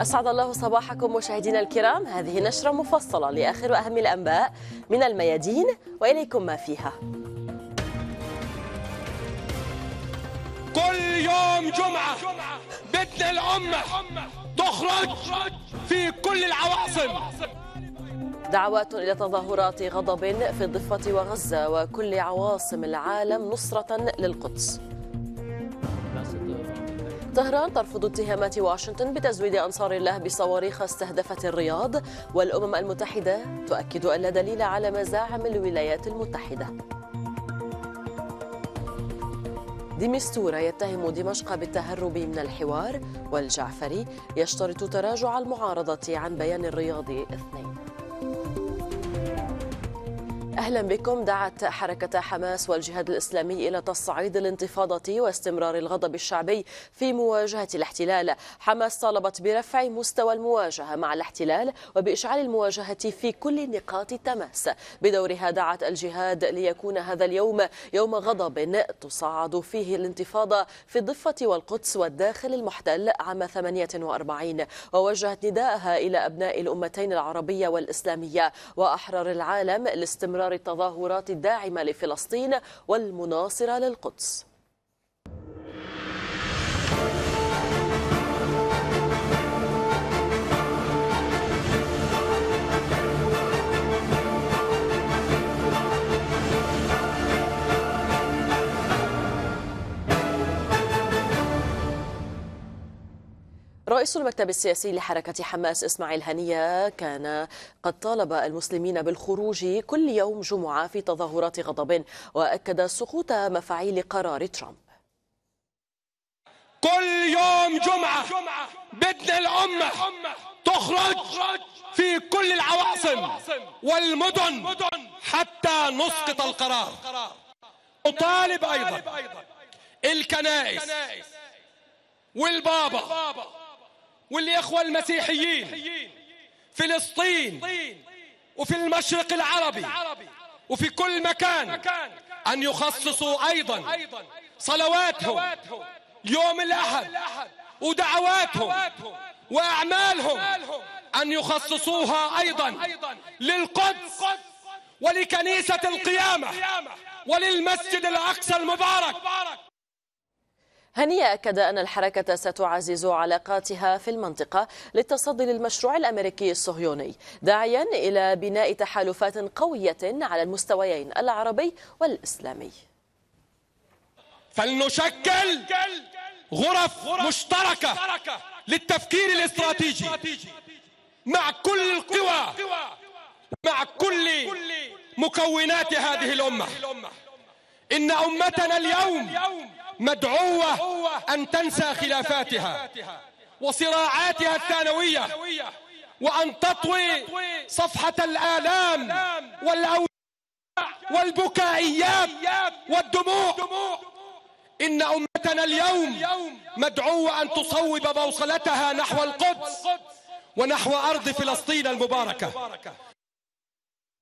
أسعد الله صباحكم مشاهدينا الكرام هذه نشرة مفصلة لآخر أهم الأنباء من الميادين وإليكم ما فيها كل يوم جمعة بدنا الأمة تخرج في كل العواصم دعوات إلى تظاهرات غضب في الضفة وغزة وكل عواصم العالم نصرة للقدس طهران ترفض اتهامات واشنطن بتزويد أنصار الله بصواريخ استهدفت الرياض والأمم المتحدة تؤكد أن لا دليل على مزاعم الولايات المتحدة ديمستورة يتهم دمشق بالتهرب من الحوار والجعفري يشترط تراجع المعارضة عن بيان الرياضي اثنين أهلا بكم دعت حركة حماس والجهاد الإسلامي إلى تصعيد الانتفاضة واستمرار الغضب الشعبي في مواجهة الاحتلال حماس طالبت برفع مستوى المواجهة مع الاحتلال وبإشعال المواجهة في كل نقاط التماس بدورها دعت الجهاد ليكون هذا اليوم يوم غضب تصعد فيه الانتفاضة في الضفة والقدس والداخل المحتل عام 48 ووجهت نداءها إلى أبناء الأمتين العربية والإسلامية وأحرار العالم لاستمرار التظاهرات الداعمة لفلسطين والمناصرة للقدس رئيس المكتب السياسي لحركة حماس إسماعيل هنية كان قد طالب المسلمين بالخروج كل يوم جمعة في تظاهرات غضب وأكد سقوط مفاعيل قرار ترامب كل يوم جمعة بدنا الأمة تخرج في كل العواصم والمدن حتى نسقط القرار أطالب أيضا الكنائس والبابا والإخوة المسيحيين فلسطين وفي المشرق العربي وفي كل مكان أن يخصصوا أيضا صلواتهم يوم الأحد ودعواتهم وأعمالهم أن يخصصوها أيضا للقدس ولكنيسة القيامة وللمسجد الأقصى المبارك هنية أكد أن الحركة ستعزز علاقاتها في المنطقة للتصدي للمشروع الأمريكي الصهيوني داعيا إلى بناء تحالفات قوية على المستويين العربي والإسلامي فلنشكل غرف مشتركة للتفكير الاستراتيجي مع كل القوى مع كل مكونات هذه الأمة إن أمتنا اليوم مدعوة أن تنسى خلافاتها وصراعاتها الثانوية وأن تطوي صفحة الآلام والأوجاع والبكائيات والدموع إن أمتنا اليوم مدعوة أن تصوب بوصلتها نحو القدس ونحو أرض فلسطين المباركة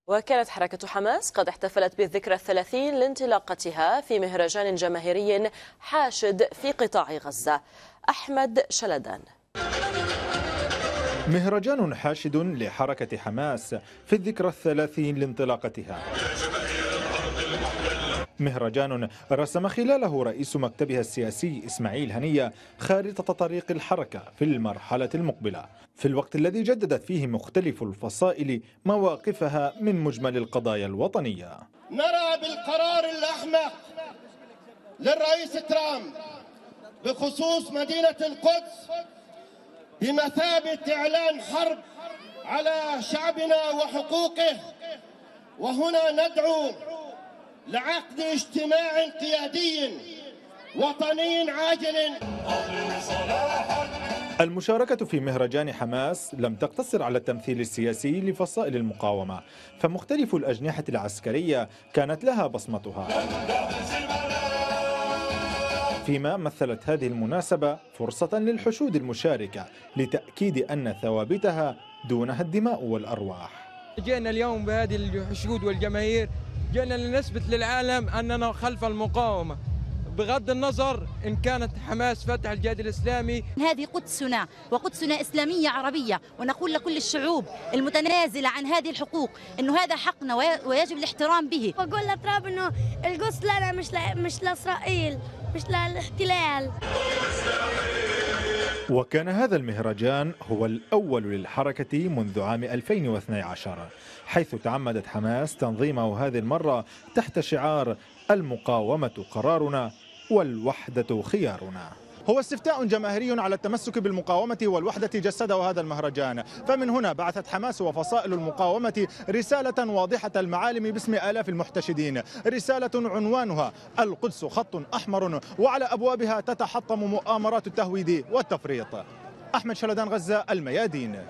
وكانت حركة حماس قد احتفلت بالذكرى الثلاثين لانطلاقتها في مهرجان جماهيري حاشد في قطاع غزة أحمد شلدان مهرجان حاشد لحركة حماس في الذكرى الثلاثين لانطلاقتها مهرجان رسم خلاله رئيس مكتبها السياسي إسماعيل هنية خارطة طريق الحركة في المرحلة المقبلة في الوقت الذي جددت فيه مختلف الفصائل مواقفها من مجمل القضايا الوطنية نرى بالقرار الأحمق للرئيس ترامب بخصوص مدينة القدس بمثابة إعلان حرب على شعبنا وحقوقه وهنا ندعو لعقد اجتماع قيادي وطني عاجل المشاركة في مهرجان حماس لم تقتصر على التمثيل السياسي لفصائل المقاومة فمختلف الأجنحة العسكرية كانت لها بصمتها فيما مثلت هذه المناسبة فرصة للحشود المشاركة لتأكيد أن ثوابتها دونها الدماء والأرواح جئنا اليوم بهذه الحشود والجماهير جئنا لنثبت للعالم أننا خلف المقاومة بغض النظر إن كانت حماس فتح الجهاد الإسلامي هذه قدسنا وقدسنا إسلامية عربية ونقول لكل الشعوب المتنازلة عن هذه الحقوق أنه هذا حقنا ويجب الاحترام به وأقول لتراب أنه القدس لنا مش لا مش لإسرائيل مش للاحتلال وكان هذا المهرجان هو الأول للحركة منذ عام 2012 حيث تعمدت حماس تنظيمه هذه المرة تحت شعار المقاومة قرارنا والوحدة خيارنا هو استفتاء جماهيري على التمسك بالمقاومة والوحدة جسده هذا المهرجان فمن هنا بعثت حماس وفصائل المقاومة رسالة واضحة المعالم باسم آلاف المحتشدين رسالة عنوانها القدس خط أحمر وعلى أبوابها تتحطم مؤامرات التهويد والتفريط أحمد شلدان غزة الميادين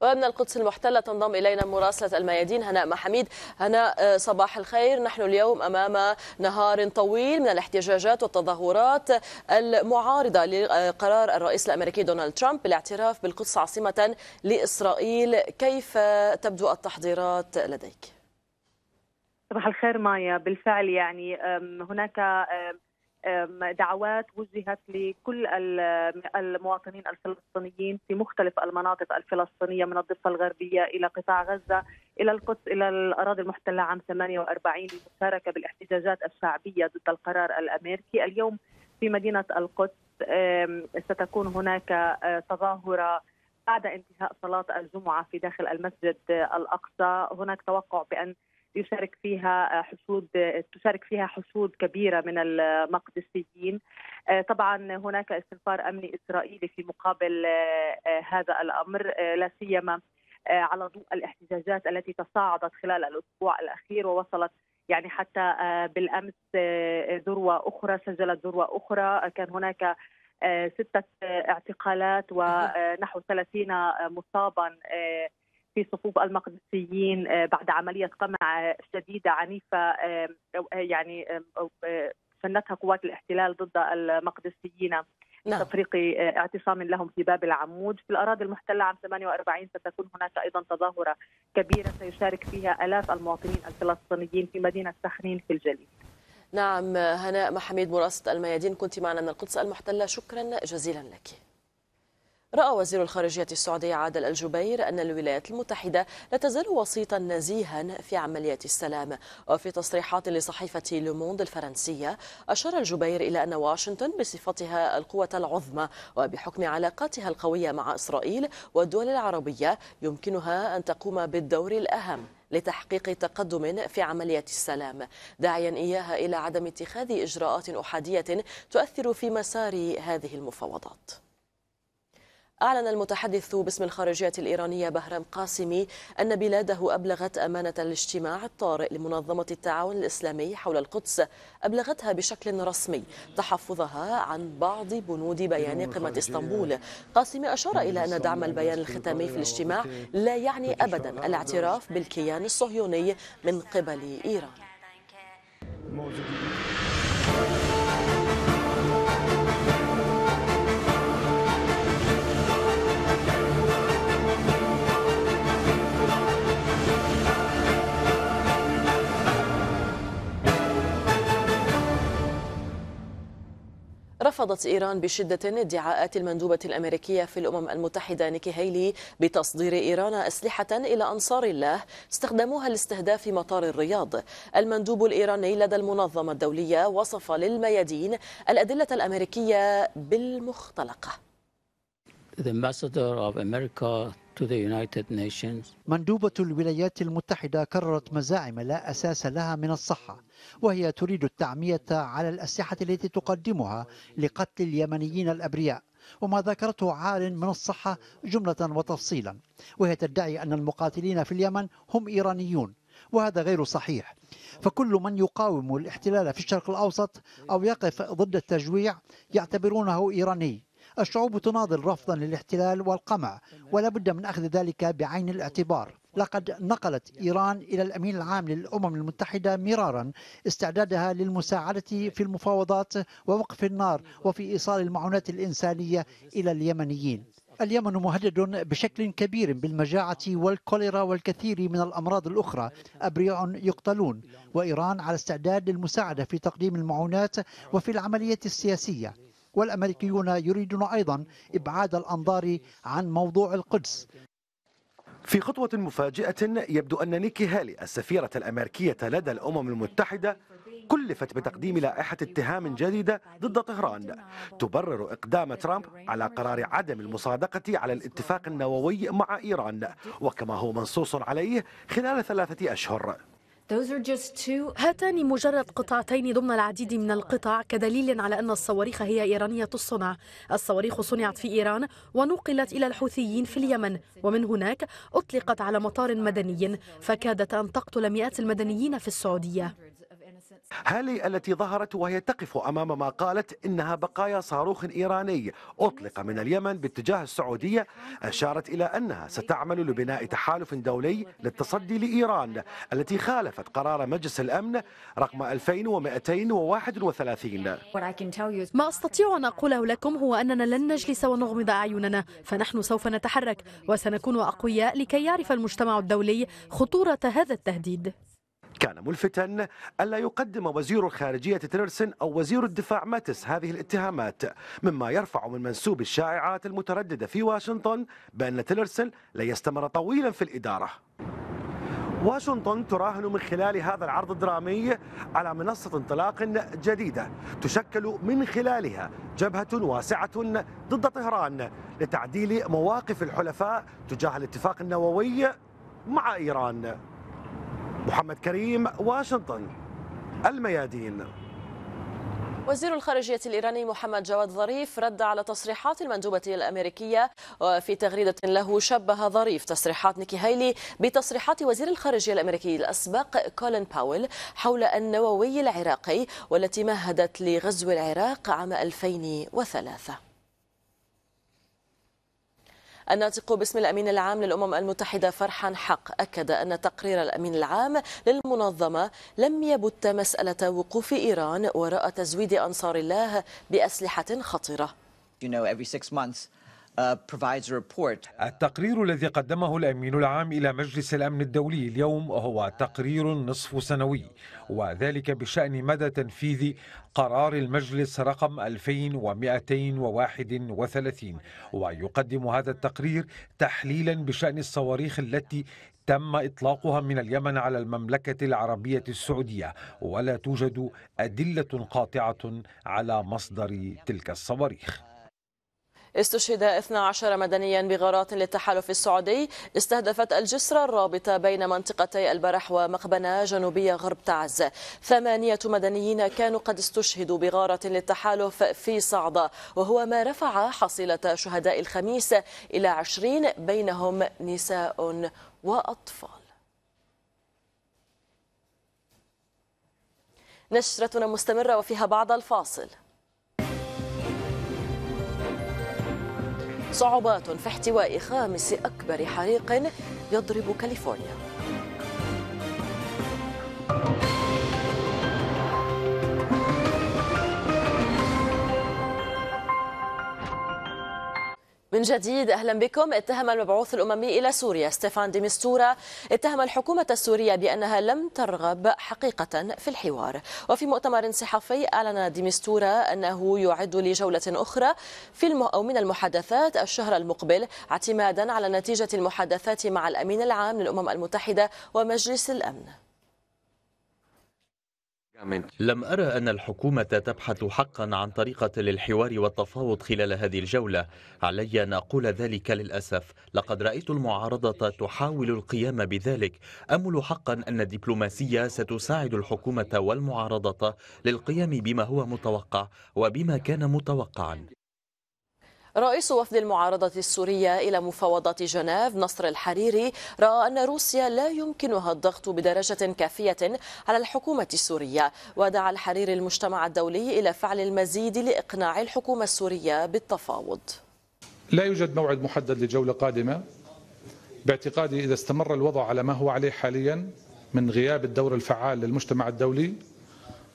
ومن القدس المحتلة تنضم إلينا مراسلة الميادين هناء محميد هناء آه، صباح الخير نحن اليوم أمام نهار طويل من الاحتجاجات والتظاهرات المعارضة لقرار الرئيس الأمريكي دونالد ترامب بالاعتراف بالقدس عاصمة لإسرائيل كيف تبدو التحضيرات لديك؟ صباح الخير مايا بالفعل يعني هناك دعوات وجهت لكل المواطنين الفلسطينيين في مختلف المناطق الفلسطينيه من الضفه الغربيه الى قطاع غزه الى القدس الى الاراضي المحتله عام 48 للمشاركه بالاحتجاجات الشعبيه ضد القرار الامريكي اليوم في مدينه القدس ستكون هناك آه، تظاهره بعد انتهاء صلاه الجمعه في داخل المسجد آه، الاقصى هناك توقع بان يشارك فيها حشود تشارك فيها حشود كبيرة من المقدسيين آه، طبعا هناك استنفار أمني إسرائيلي في مقابل آه، آه، هذا الأمر لا سيما على ضوء الاحتجاجات التي تصاعدت خلال الأسبوع الأخير ووصلت يعني حتى بالأمس ذروة أخرى سجلت ذروة أخرى كان هناك ستة اعتقالات ونحو 30 مصابا في صفوف المقدسيين بعد عملية قمع شديده عنيفه آه، يعني سنتها آه، قوات الاحتلال ضد المقدسيين نعم. تفريق آه، اعتصام لهم في باب العمود في الأراضي المحتلة عام 48 ستكون هناك أيضا تظاهرة كبيرة سيشارك فيها آلاف المواطنين الفلسطينيين في مدينة سخنين في الجليل نعم هناء محميد مراسة الميادين كنت معنا من القدس المحتلة شكرا جزيلا لك رأى وزير الخارجية السعودي عادل الجبير أن الولايات المتحدة لا تزال وسيطا نزيها في عمليات السلام وفي تصريحات لصحيفة لوموند الفرنسية أشار الجبير إلى أن واشنطن بصفتها القوة العظمى وبحكم علاقاتها القوية مع إسرائيل والدول العربية يمكنها أن تقوم بالدور الأهم لتحقيق تقدم في عملية السلام داعيا إياها إلى عدم اتخاذ إجراءات أحادية تؤثر في مسار هذه المفاوضات أعلن المتحدث باسم الخارجية الإيرانية بهرام قاسمي أن بلاده أبلغت أمانة الاجتماع الطارئ لمنظمة التعاون الإسلامي حول القدس أبلغتها بشكل رسمي تحفظها عن بعض بنود بيان قمة إسطنبول قاسمي أشار إلى أن دعم البيان الختامي في الاجتماع لا يعني أبدا الاعتراف بالكيان الصهيوني من قبل إيران رفضت إيران بشدة ادعاءات المندوبة الأمريكية في الأمم المتحدة نيكي هيلي بتصدير إيران أسلحة إلى أنصار الله استخدموها لاستهداف مطار الرياض المندوب الإيراني لدى المنظمة الدولية وصف للميادين الأدلة الأمريكية بالمختلقة مندوبة الولايات المتحدة كررت مزاعم لا أساس لها من الصحة وهي تريد التعمية على الأسلحة التي تقدمها لقتل اليمنيين الأبرياء وما ذكرته عار من الصحة جملة وتفصيلا وهي تدعي أن المقاتلين في اليمن هم إيرانيون وهذا غير صحيح فكل من يقاوم الاحتلال في الشرق الأوسط أو يقف ضد التجويع يعتبرونه إيراني الشعوب تناضل رفضا للاحتلال والقمع ولا بد من أخذ ذلك بعين الاعتبار لقد نقلت إيران إلى الأمين العام للأمم المتحدة مرارا استعدادها للمساعدة في المفاوضات ووقف النار وفي إيصال المعونات الإنسانية إلى اليمنيين اليمن مهدد بشكل كبير بالمجاعة والكوليرا والكثير من الأمراض الأخرى أبرياء يقتلون وإيران على استعداد للمساعدة في تقديم المعونات وفي العملية السياسية والأمريكيون يريدون أيضا إبعاد الأنظار عن موضوع القدس في خطوة مفاجئة يبدو أن نيكي هالي السفيرة الأمريكية لدى الأمم المتحدة كلفت بتقديم لائحة اتهام جديدة ضد طهران تبرر إقدام ترامب على قرار عدم المصادقة على الاتفاق النووي مع إيران وكما هو منصوص عليه خلال ثلاثة أشهر هاتان مجرد قطعتين ضمن العديد من القطع كدليل على أن الصواريخ هي إيرانية الصنع الصواريخ صنعت في إيران ونقلت إلى الحوثيين في اليمن ومن هناك أطلقت على مطار مدني فكادت أن تقتل مئات المدنيين في السعودية هالي التي ظهرت وهي تقف أمام ما قالت إنها بقايا صاروخ إيراني أطلق من اليمن باتجاه السعودية أشارت إلى أنها ستعمل لبناء تحالف دولي للتصدي لإيران التي خالفت قرار مجلس الأمن رقم 2231 ما أستطيع أن أقوله لكم هو أننا لن نجلس ونغمض أعيننا فنحن سوف نتحرك وسنكون أقوياء لكي يعرف المجتمع الدولي خطورة هذا التهديد كان ملفتا ألا يقدم وزير الخارجية تيلرسون أو وزير الدفاع ماتس هذه الاتهامات مما يرفع من منسوب الشائعات المترددة في واشنطن بأن تيلرسون لن يستمر طويلا في الإدارة واشنطن تراهن من خلال هذا العرض الدرامي على منصة انطلاق جديدة تشكل من خلالها جبهة واسعة ضد طهران لتعديل مواقف الحلفاء تجاه الاتفاق النووي مع إيران محمد كريم واشنطن الميادين وزير الخارجية الإيراني محمد جواد ظريف رد على تصريحات المندوبة الأمريكية في تغريدة له شبه ظريف تصريحات نيكي هايلي بتصريحات وزير الخارجية الأمريكي الأسبق كولين باول حول النووي العراقي والتي مهدت لغزو العراق عام 2003 الناطق باسم الأمين العام للأمم المتحدة فرحان حق أكد أن تقرير الأمين العام للمنظمة لم يبت مسألة وقوف إيران وراء تزويد أنصار الله بأسلحة خطيرة. You know, every six months Uh, التقرير الذي قدمه الأمين العام إلى مجلس الأمن الدولي اليوم هو تقرير نصف سنوي وذلك بشأن مدى تنفيذ قرار المجلس رقم 2231 ويقدم هذا التقرير تحليلا بشأن الصواريخ التي تم إطلاقها من اليمن على المملكة العربية السعودية ولا توجد أدلة قاطعة على مصدر تلك الصواريخ استشهد 12 مدنيا بغارات للتحالف السعودي استهدفت الجسر الرابطة بين منطقتي البرح ومقبنة جنوبية غرب تعز ثمانية مدنيين كانوا قد استشهدوا بغارة للتحالف في صعدة وهو ما رفع حصيلة شهداء الخميس إلى 20 بينهم نساء وأطفال نشرتنا مستمرة وفيها بعد الفاصل صعوبات في احتواء خامس أكبر حريق يضرب كاليفورنيا من جديد اهلا بكم اتهم المبعوث الاممي الى سوريا ستيفان ديمستورا اتهم الحكومه السوريه بانها لم ترغب حقيقه في الحوار وفي مؤتمر صحفي اعلن ديمستورا انه يعد لجوله اخرى في الم... او من المحادثات الشهر المقبل اعتمادا على نتيجه المحادثات مع الامين العام للامم المتحده ومجلس الامن لم أرى أن الحكومة تبحث حقا عن طريقة للحوار والتفاوض خلال هذه الجولة علي أن أقول ذلك للأسف لقد رأيت المعارضة تحاول القيام بذلك أمل حقا أن الدبلوماسية ستساعد الحكومة والمعارضة للقيام بما هو متوقع وبما كان متوقعا رئيس وفد المعارضة السورية إلى مفاوضات جنيف نصر الحريري رأى أن روسيا لا يمكنها الضغط بدرجة كافية على الحكومة السورية ودعا الحريري المجتمع الدولي إلى فعل المزيد لإقناع الحكومة السورية بالتفاوض لا يوجد موعد محدد لجولة قادمة باعتقادي إذا استمر الوضع على ما هو عليه حاليا من غياب الدور الفعال للمجتمع الدولي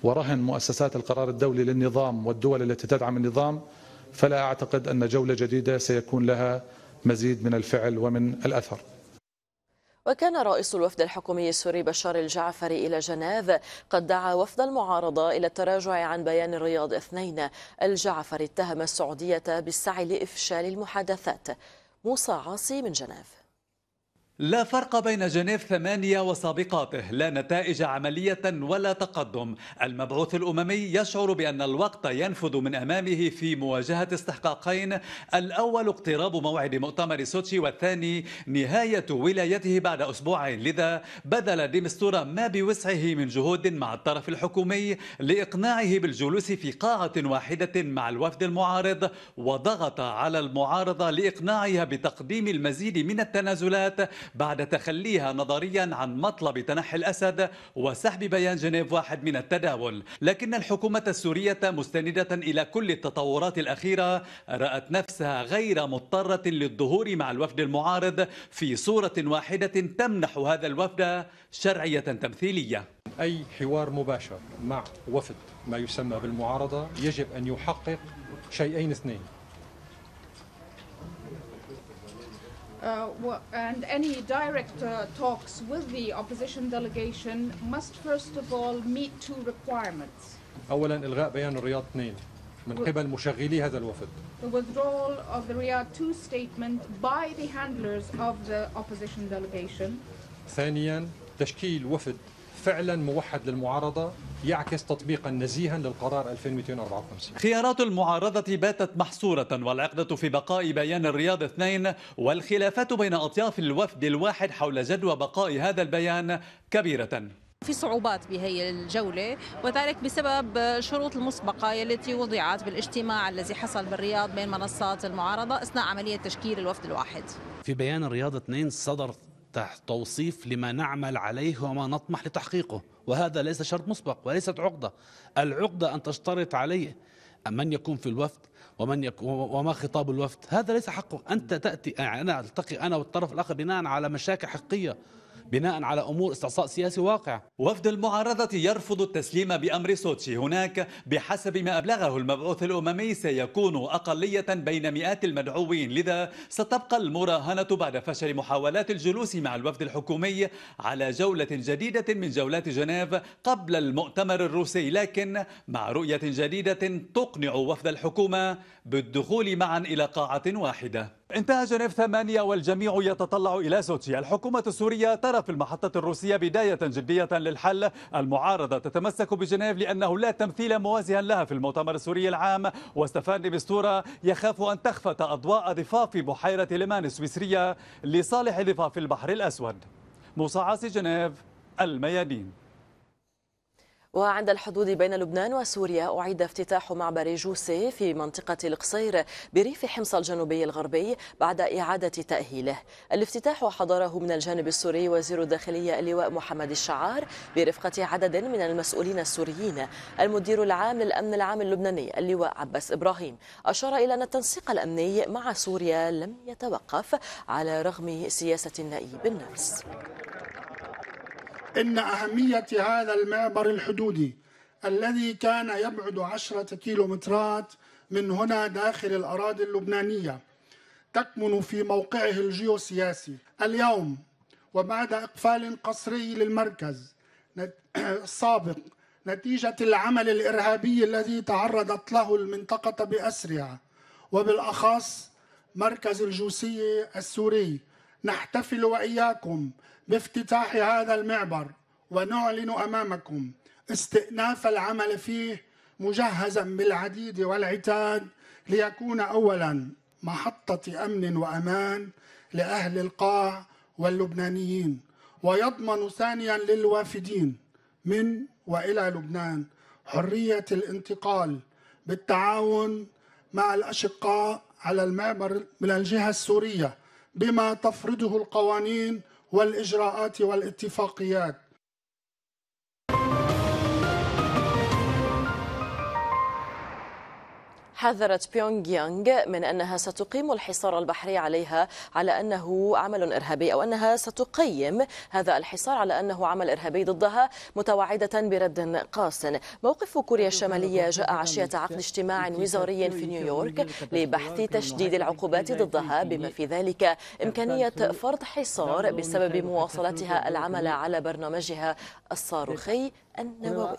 ورهن مؤسسات القرار الدولي للنظام والدول التي تدعم النظام فلا أعتقد أن جولة جديدة سيكون لها مزيد من الفعل ومن الأثر وكان رئيس الوفد الحكومي السوري بشار الجعفري إلى جنيف قد دعا وفد المعارضة إلى التراجع عن بيان الرياض اثنين الجعفري اتهم السعودية بالسعي لإفشال المحادثات موسى عاصي من جنيف لا فرق بين جنيف ثمانية وسابقاته لا نتائج عملية ولا تقدم المبعوث الأممي يشعر بأن الوقت ينفذ من أمامه في مواجهة استحقاقين الأول اقتراب موعد مؤتمر سوتشي والثاني نهاية ولايته بعد أسبوعين لذا بذل ديمستورا ما بوسعه من جهود مع الطرف الحكومي لإقناعه بالجلوس في قاعة واحدة مع الوفد المعارض وضغط على المعارضة لإقناعها بتقديم المزيد من التنازلات بعد تخليها نظريا عن مطلب تنحي الأسد وسحب بيان جنيف واحد من التداول لكن الحكومة السورية مستندة إلى كل التطورات الأخيرة رأت نفسها غير مضطرة للظهور مع الوفد المعارض في صورة واحدة تمنح هذا الوفد شرعية تمثيلية أي حوار مباشر مع وفد ما يسمى بالمعارضة يجب أن يحقق شيئين اثنين Uh, and any direct uh, talks with the opposition delegation must first of all meet two requirements. أولا إلغاء بيان الرياض 2 من قبل مشغلي هذا الوفد. The withdrawal of the Riyadh 2 statement by the handlers of the opposition delegation. ثانيا تشكيل وفد فعلا موحد للمعارضة يعكس تطبيقا نزيها للقرار 2254 خيارات المعارضة باتت محصورة والعقدة في بقاء بيان الرياض اثنين والخلافات بين أطياف الوفد الواحد حول جدوى بقاء هذا البيان كبيرة في صعوبات بهي الجولة وذلك بسبب الشروط المسبقة التي وضعت بالاجتماع الذي حصل بالرياض بين منصات المعارضة أثناء عملية تشكيل الوفد الواحد في بيان الرياض اثنين صدر توصيف لما نعمل عليه وما نطمح لتحقيقه وهذا ليس شرط مسبق وليست عقدة العقدة أن تشترط عليه من يكون في الوفد ومن يك... وما خطاب الوفد هذا ليس حقه أنت تأتي يعني أنا ألتقي أنا والطرف الآخر بناء على مشاكل حقية بناء على أمور استعصاء سياسي واقع وفد المعارضة يرفض التسليم بأمر سوتشي هناك بحسب ما أبلغه المبعوث الأممي سيكون أقلية بين مئات المدعوين لذا ستبقى المراهنة بعد فشل محاولات الجلوس مع الوفد الحكومي على جولة جديدة من جولات جنيف قبل المؤتمر الروسي لكن مع رؤية جديدة تقنع وفد الحكومة بالدخول معا إلى قاعة واحدة انتهى جنيف ثمانية والجميع يتطلع إلى سوتشي الحكومة السورية ترى في المحطة الروسية بداية جدية للحل المعارضة تتمسك بجنيف لأنه لا تمثيل موازيا لها في المؤتمر السوري العام واستفان بستورة يخاف أن تخفت أضواء ضفاف بحيرة ليمان السويسرية لصالح ضفاف البحر الأسود موسى عاصي جنيف الميادين وعند الحدود بين لبنان وسوريا أعيد افتتاح معبر جوسي في منطقة القصير بريف حمص الجنوبي الغربي بعد إعادة تأهيله الافتتاح حضره من الجانب السوري وزير الداخلية اللواء محمد الشعار برفقة عدد من المسؤولين السوريين المدير العام للأمن العام اللبناني اللواء عباس إبراهيم أشار إلى أن التنسيق الأمني مع سوريا لم يتوقف على رغم سياسة النائب النفس إن أهمية هذا المعبر الحدودي الذي كان يبعد عشرة كيلومترات من هنا داخل الأراضي اللبنانية تكمن في موقعه الجيوسياسي اليوم وبعد إقفال قصري للمركز السابق نتيجة العمل الإرهابي الذي تعرضت له المنطقة بأسرها وبالأخص مركز الجوسية السوري نحتفل وإياكم بافتتاح هذا المعبر ونعلن امامكم استئناف العمل فيه مجهزا بالعديد والعتاد ليكون اولا محطه امن وامان لاهل القاع واللبنانيين ويضمن ثانيا للوافدين من والى لبنان حريه الانتقال بالتعاون مع الاشقاء على المعبر من الجهه السوريه بما تفرضه القوانين والاجراءات والاتفاقيات حذرت بيونغ يانغ من أنها ستقيم الحصار البحري عليها على أنه عمل إرهابي أو أنها ستقيم هذا الحصار على أنه عمل إرهابي ضدها متوعدة برد قاس موقف كوريا الشمالية جاء عشية عقد اجتماع وزاري في نيويورك لبحث تشديد العقوبات ضدها بما في ذلك إمكانية فرض حصار بسبب مواصلتها العمل على برنامجها الصاروخي النووي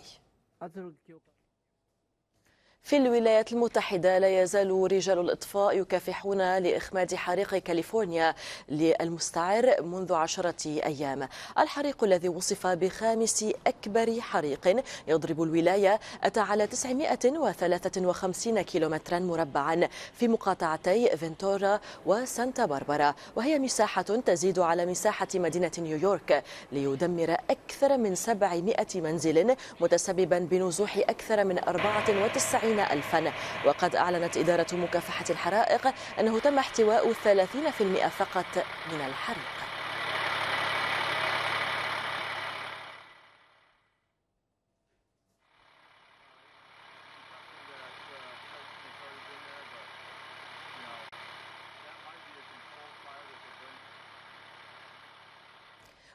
في الولايات المتحدة لا يزال رجال الإطفاء يكافحون لإخماد حريق كاليفورنيا للمستعر منذ عشرة أيام الحريق الذي وصف بخامس أكبر حريق يضرب الولاية أتى على 953 كيلومترا مربعا في مقاطعتي فنتورا وسانتا باربرا وهي مساحة تزيد على مساحة مدينة نيويورك ليدمر أكثر من 700 منزل متسببا بنزوح أكثر من 94 ألفا وقد أعلنت إدارة مكافحة الحرائق أنه تم احتواء ثلاثين في المئة فقط من الحريق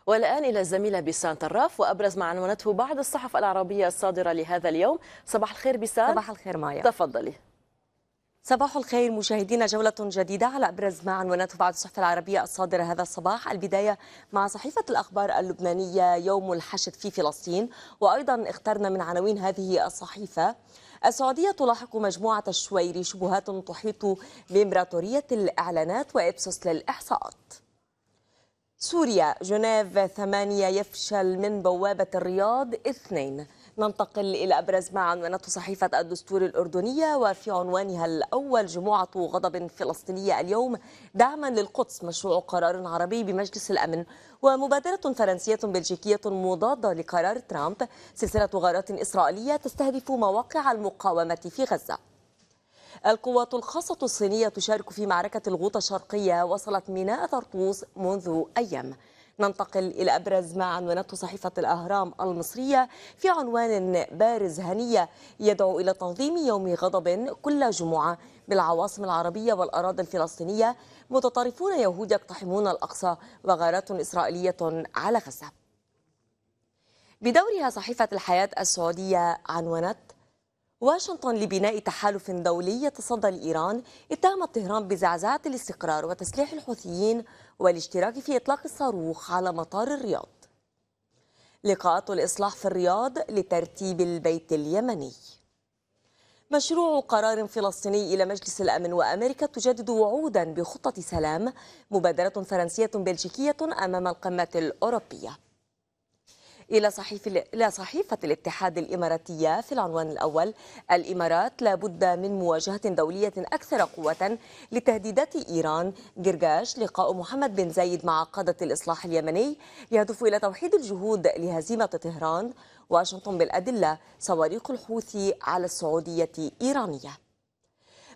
والآن إلى الزميلة بيسان طراف وأبرز ما عنونته بعض الصحف العربية الصادرة لهذا اليوم صباح الخير بيسان صباح الخير مايا تفضلي صباح الخير مشاهدينا جولة جديدة على أبرز ما عنونته بعض الصحف العربية الصادرة هذا الصباح البداية مع صحيفة الأخبار اللبنانية يوم الحشد في فلسطين وأيضا اخترنا من عناوين هذه الصحيفة السعودية تلاحق مجموعة الشويري شبهات تحيط بإمبراطورية الإعلانات وإبسوس للإحصاءات سوريا جنيف ثمانية يفشل من بوابة الرياض اثنين ننتقل إلى أبرز ما عنونته صحيفة الدستور الأردنية وفي عنوانها الأول جموعة غضب فلسطينية اليوم دعما للقدس مشروع قرار عربي بمجلس الأمن ومبادرة فرنسية بلجيكية مضادة لقرار ترامب سلسلة غارات إسرائيلية تستهدف مواقع المقاومة في غزة القوات الخاصة الصينية تشارك في معركة الغوطة الشرقية وصلت ميناء طرطوس منذ أيام ننتقل إلى أبرز ما عنونته صحيفة الأهرام المصرية في عنوان بارز هنية يدعو إلى تنظيم يوم غضب كل جمعة بالعواصم العربية والأراضي الفلسطينية متطرفون يهود يقتحمون الأقصى وغارات إسرائيلية على غزة بدورها صحيفة الحياة السعودية عنونت واشنطن لبناء تحالف دولي يتصدى لإيران اتهمت طهران بزعزعة الاستقرار وتسليح الحوثيين والاشتراك في إطلاق الصاروخ على مطار الرياض لقاءات الإصلاح في الرياض لترتيب البيت اليمني مشروع قرار فلسطيني إلى مجلس الأمن وأمريكا تجدد وعودا بخطة سلام مبادرة فرنسية بلجيكية أمام القمة الأوروبية إلى صحيفة, إلى صحيفة الاتحاد الإماراتية في العنوان الأول الإمارات لابد من مواجهة دولية أكثر قوة لتهديدات إيران جرجاش لقاء محمد بن زايد مع قادة الإصلاح اليمني يهدف إلى توحيد الجهود لهزيمة طهران واشنطن بالأدلة صواريخ الحوثي على السعودية إيرانية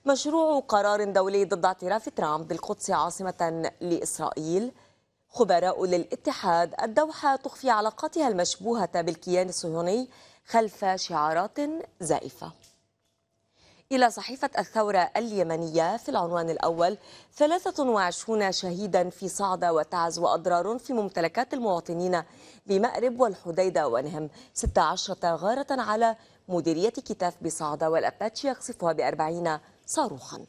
مشروع قرار دولي ضد اعتراف ترامب بالقدس عاصمة لإسرائيل خبراء للاتحاد الدوحة تخفي علاقاتها المشبوهة بالكيان الصهيوني خلف شعارات زائفة إلى صحيفة الثورة اليمنية في العنوان الأول 23 شهيدا في صعدة وتعز وأضرار في ممتلكات المواطنين بمأرب والحديدة ونهم 16 غارة على مديرية كتاف بصعدة والأباتشي يقصفها بأربعين صاروخاً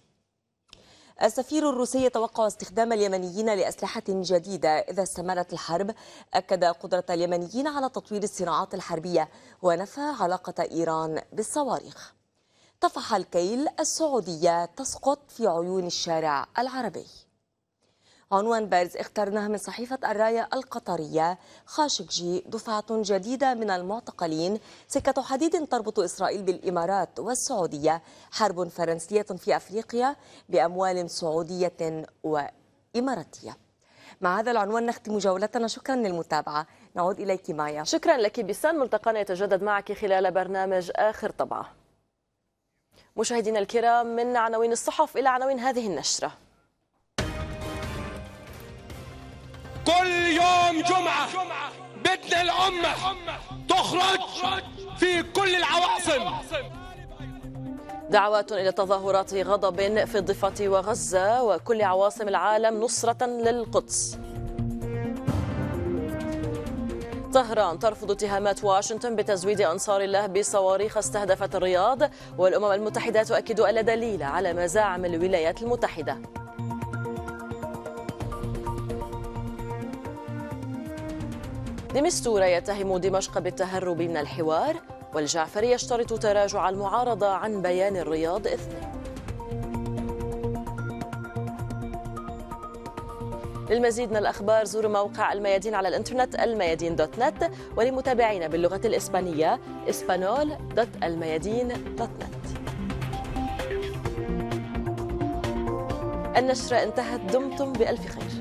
السفير الروسي يتوقع استخدام اليمنيين لأسلحة جديدة إذا استمرت الحرب أكد قدرة اليمنيين على تطوير الصناعات الحربية ونفى علاقة إيران بالصواريخ طفح الكيل السعودية تسقط في عيون الشارع العربي عنوان بارز اخترناه من صحيفة الراية القطرية خاشقجي دفعة جديدة من المعتقلين سكة حديد تربط إسرائيل بالإمارات والسعودية حرب فرنسية في أفريقيا بأموال سعودية وإماراتية مع هذا العنوان نختم جولتنا شكرا للمتابعة نعود إليك مايا شكرا لك بسان ملتقانا يتجدد معك خلال برنامج آخر طبعة مشاهدينا الكرام من عناوين الصحف إلى عناوين هذه النشرة كل يوم جمعة بدنا الأمة تخرج في كل العواصم دعوات إلى تظاهرات غضب في الضفة وغزة وكل عواصم العالم نصرة للقدس طهران ترفض اتهامات واشنطن بتزويد أنصار الله بصواريخ استهدفت الرياض والأمم المتحدة تؤكد ألا دليل على مزاعم الولايات المتحدة دمستور يتهم دمشق بالتهرب من الحوار والجعفري يشترط تراجع المعارضة عن بيان الرياض اثنين للمزيد من الأخبار زوروا موقع الميادين على الإنترنت الميادين دوت نت ولمتابعينا باللغة الإسبانية اسبانول دوت الميادين دوت نت النشرة انتهت دمتم بألف خير